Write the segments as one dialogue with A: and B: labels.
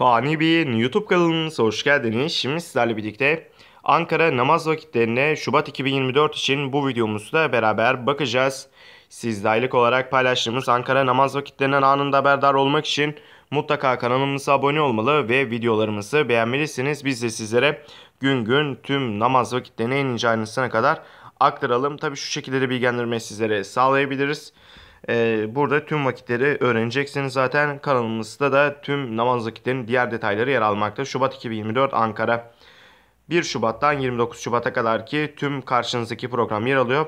A: Fani Bey'in YouTube kanalımıza hoş geldiniz. Şimdi sizlerle birlikte Ankara namaz vakitlerine Şubat 2024 için bu videomuzda beraber bakacağız. Siz de aylık olarak paylaştığımız Ankara namaz vakitlerinden anında haberdar olmak için mutlaka kanalımıza abone olmalı ve videolarımızı beğenmelisiniz. Biz de sizlere gün gün tüm namaz vakitlerine en ince ayrıntısına kadar aktaralım. Tabi şu şekilde de bilgilendirmeyi sizlere sağlayabiliriz. Ee, burada tüm vakitleri öğreneceksiniz zaten. Kanalımızda da tüm namaz vakitlerinin diğer detayları yer almakta. Şubat 2024 Ankara. 1 Şubat'tan 29 Şubat'a kadar ki tüm karşınızdaki program yer alıyor.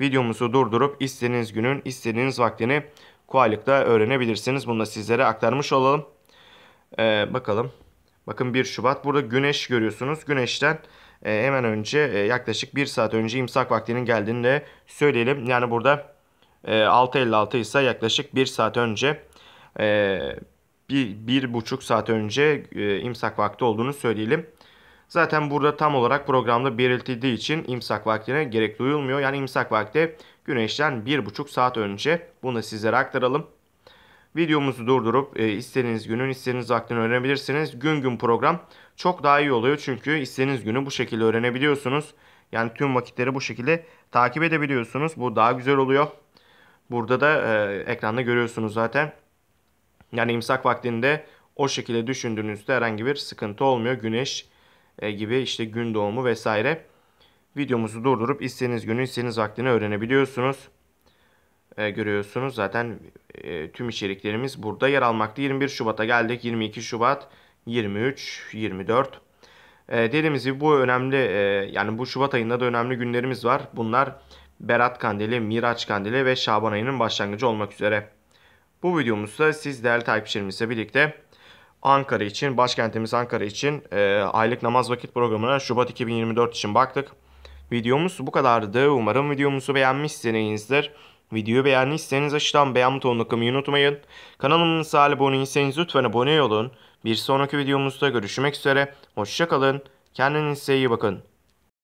A: Videomuzu durdurup istediğiniz günün istediğiniz vaktini kolaylıkla öğrenebilirsiniz. Bunu da sizlere aktarmış olalım. Ee, bakalım. Bakın 1 Şubat. Burada güneş görüyorsunuz. Güneşten e, hemen önce e, yaklaşık 1 saat önce imsak vaktinin geldiğini de söyleyelim. Yani burada 6.56 ee, ise yaklaşık 1 saat önce e, bir, bir buçuk saat önce e, imsak vakti olduğunu söyleyelim. Zaten burada tam olarak programda belirtildiği için imsak vaktine gerek duyulmuyor. Yani imsak vakti güneşten bir buçuk saat önce. Bunu da sizlere aktaralım. Videomuzu durdurup e, istediğiniz günün istediğiniz vaktini öğrenebilirsiniz. Gün gün program çok daha iyi oluyor. Çünkü istediğiniz günü bu şekilde öğrenebiliyorsunuz. Yani tüm vakitleri bu şekilde takip edebiliyorsunuz. Bu daha güzel oluyor. Burada da e, ekranda görüyorsunuz zaten. Yani imsak vaktinde o şekilde düşündüğünüzde herhangi bir sıkıntı olmuyor. Güneş e, gibi işte gün doğumu vesaire. Videomuzu durdurup istediğiniz günü istediğiniz vaktini öğrenebiliyorsunuz. E, görüyorsunuz zaten e, tüm içeriklerimiz burada yer almakta. 21 Şubat'a geldik. 22 Şubat, 23, 24. E, dediğimiz gibi bu önemli e, yani bu Şubat ayında da önemli günlerimiz var. Bunlar Berat Kandili, Miraç Kandili ve Şaban ayının başlangıcı olmak üzere. Bu videomuzda siz değerli takipçilerimizle birlikte Ankara için, başkentimiz Ankara için e, aylık namaz vakit programına Şubat 2024 için baktık. Videomuz bu kadardı. Umarım videomuzu beğenmişsinizdir. Videoyu beğendiyseniz aşağıdan beğen butonunu kımayı unutmayın. Kanalımıza abone değilseniz lütfen abone olun. Bir sonraki videomuzda görüşmek üzere. Hoşçakalın. Kendinize iyi bakın.